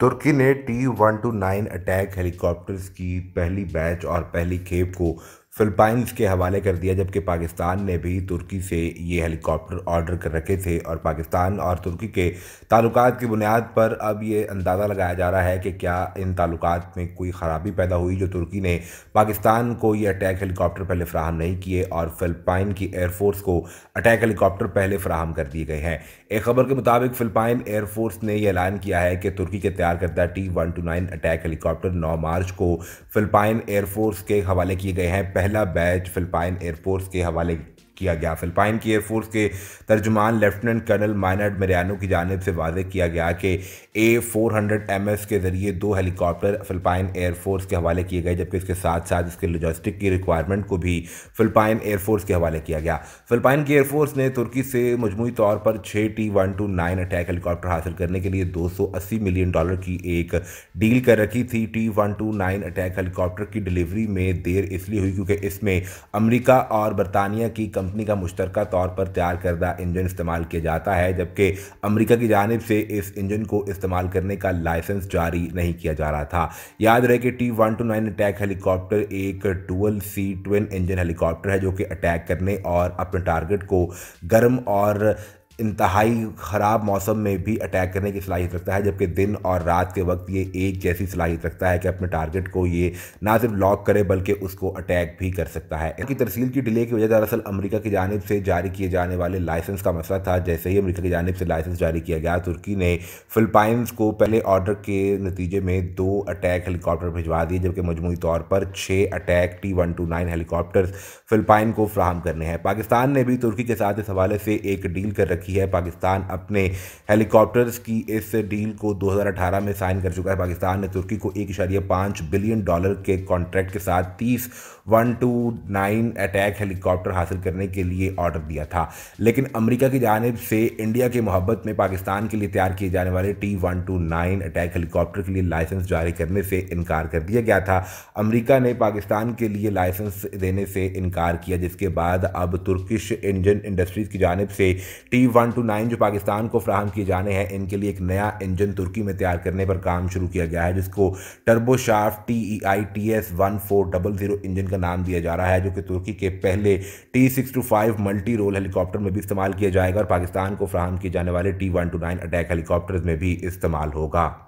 तुर्की ने T one two nine attack helicopters की पहली बैच और पहली खेप को फिलिपाइंस के हवाले कर दिया जबकि पाकिस्तान ने भी तुर्की से ये हेलीकॉप्टर ऑर्डर कर रखे थे और पाकिस्तान और तुर्की के ताल्लुक की बुनियाद पर अब ये अंदाज़ा लगाया जा रहा है कि क्या इन ताल्लुक में कोई ख़राबी पैदा हुई जो तुर्की ने पाकिस्तान को ये अटैक हेलीकॉप्टर पहले फ्राहम नहीं किए और फिलिपाइन की एयरफोर्स को अटैक हेलीकॉप्टर पहले फ्राहम कर दिए गए हैं एक खबर के मुताबिक फिलिपाइन एयरफोर्स ने यह ऐलान किया है कि तुर्की के तैयार करदा T one two nine attack helicopter नौ मार्च को फिलिपाइन एयरफोर्स के हवाले किए गए हैं पहला बैच फिलिपाइन एयरफोर्स के हवाले किया गया फिलपाइन की एयरफोर्स के तर्जुमान लेफ्टिनेंट कर्नल माइनड मरियानो की जानब से वाजे किया गया कि A four hundred M S के ज़रिए दो हेलीकॉप्टर फिलपाइन एयरफोर्स के हवाले किए गए जबकि इसके साथ साथ इसके लॉजिस्टिक की रिक्वायरमेंट को भी फिलपाइन एयरफोर्स के हवाले किया गया फिलपाइन की एयरफोर्स ने तुर्की से मजमू तौर पर छः T one two nine attack helicopter हासिल करने के लिए दो सौ अस्सी मिलियन डॉलर की एक डील कर रखी थी T one two nine attack helicopter की डिलीवरी में देर इसलिए हुई क्योंकि इसमें अमरीका और बरतानिया की कम कंपनी का मुश्तर तौर पर तैयार करदा इंजन इस्तेमाल किया जाता है जबकि अमेरिका की जानब से इस इंजन को इस्तेमाल करने का लाइसेंस जारी नहीं किया जा रहा था याद रहे कि T one two nine attack helicopter एक टूल सी ट्विन इंजन हेलीकॉप्टर है जो कि अटैक करने और अपने टारगेट को गर्म और इंतहाई ख़राब मौसम में भी अटैक करने की सलाहियत रखता है जबकि दिन और रात के वक्त ये एक जैसी सलाहियत रखता है कि अपने टारगेट को ये ना सिर्फ लॉक करे बल्कि उसको अटैक भी कर सकता है इनकी तरसील की डिले की वजह दरअसल अमरीका की जानब से जारी किए जाने वाले लाइसेंस का मसला था जैसे ही अमरीका की जानब से लाइसेंस जारी किया गया तुर्की ने फिलपाइंस को पहले ऑर्डर के नतीजे में दो अटैक हेलीकॉप्टर भिजवा दिए जबकि मजमू तौर पर छः attack T one two nine helicopters Philippine को फ्राहम करने हैं पाकिस्तान ने भी तुर्की के साथ इस हवाले से एक डील कर रखी रखी है पाकिस्तान अपने हेलीकॉप्टर्स की इस डील को 2018 में साइन कर चुका है पाकिस्तान ने तुर्की को एक इशारिया पाँच बिलियन डॉलर के कॉन्ट्रैक्ट के साथ तीस one two nine attack helicopter हासिल करने के लिए ऑर्डर दिया था लेकिन अमेरिका की जानब से इंडिया के मोहब्बत में पाकिस्तान के लिए तैयार किए जाने वाले T one two nine attack helicopter के लिए लाइसेंस जारी करने से इनकार कर दिया गया था अमेरिका ने पाकिस्तान के लिए लाइसेंस देने से इनकार किया जिसके बाद अब तुर्किश इंजन इंडस्ट्रीज़ की जानब से टी वन टू नाइन जो पाकिस्तान को फ्राहम किए जाने हैं इनके लिए एक नया इंजन तुर्की में तैयार करने पर काम शुरू किया गया है जिसको turbo T E I T S one four double zero engine का नाम दिया जा रहा है जो कि तुर्की के पहले T six two five multi role helicopter में भी इस्तेमाल किया जाएगा और पाकिस्तान को फ्राहम किए जाने वाले T one two nine attack helicopter में भी इस्तेमाल होगा